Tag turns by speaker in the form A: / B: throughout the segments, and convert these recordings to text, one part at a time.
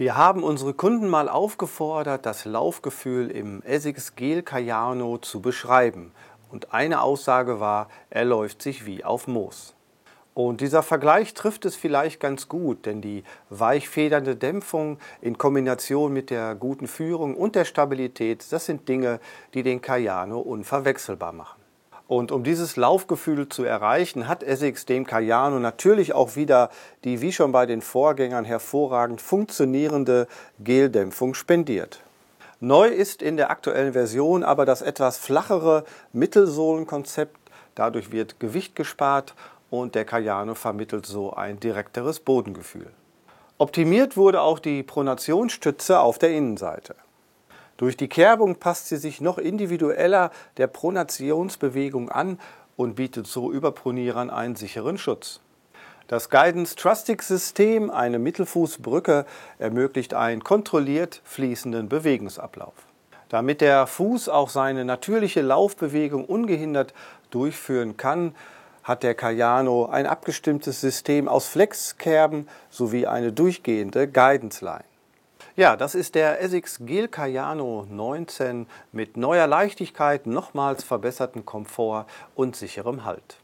A: Wir haben unsere Kunden mal aufgefordert, das Laufgefühl im Essex Gel Cayano zu beschreiben. Und eine Aussage war, er läuft sich wie auf Moos. Und dieser Vergleich trifft es vielleicht ganz gut, denn die weichfedernde Dämpfung in Kombination mit der guten Führung und der Stabilität, das sind Dinge, die den Cayano unverwechselbar machen. Und um dieses Laufgefühl zu erreichen, hat Essex dem Cayano natürlich auch wieder die, wie schon bei den Vorgängern, hervorragend funktionierende Geldämpfung spendiert. Neu ist in der aktuellen Version aber das etwas flachere Mittelsohlenkonzept. Dadurch wird Gewicht gespart und der Cayano vermittelt so ein direkteres Bodengefühl. Optimiert wurde auch die Pronationsstütze auf der Innenseite. Durch die Kerbung passt sie sich noch individueller der Pronationsbewegung an und bietet so Überpronierern einen sicheren Schutz. Das Guidance Trustic System, eine Mittelfußbrücke, ermöglicht einen kontrolliert fließenden Bewegungsablauf. Damit der Fuß auch seine natürliche Laufbewegung ungehindert durchführen kann, hat der Cayano ein abgestimmtes System aus Flexkerben sowie eine durchgehende Guidance Line. Ja, das ist der Essex Gel Cayano 19 mit neuer Leichtigkeit, nochmals verbesserten Komfort und sicherem Halt.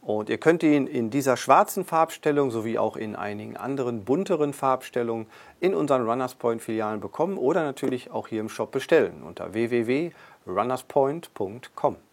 A: Und ihr könnt ihn in dieser schwarzen Farbstellung sowie auch in einigen anderen bunteren Farbstellungen in unseren Runners Point Filialen bekommen oder natürlich auch hier im Shop bestellen unter www.runnerspoint.com.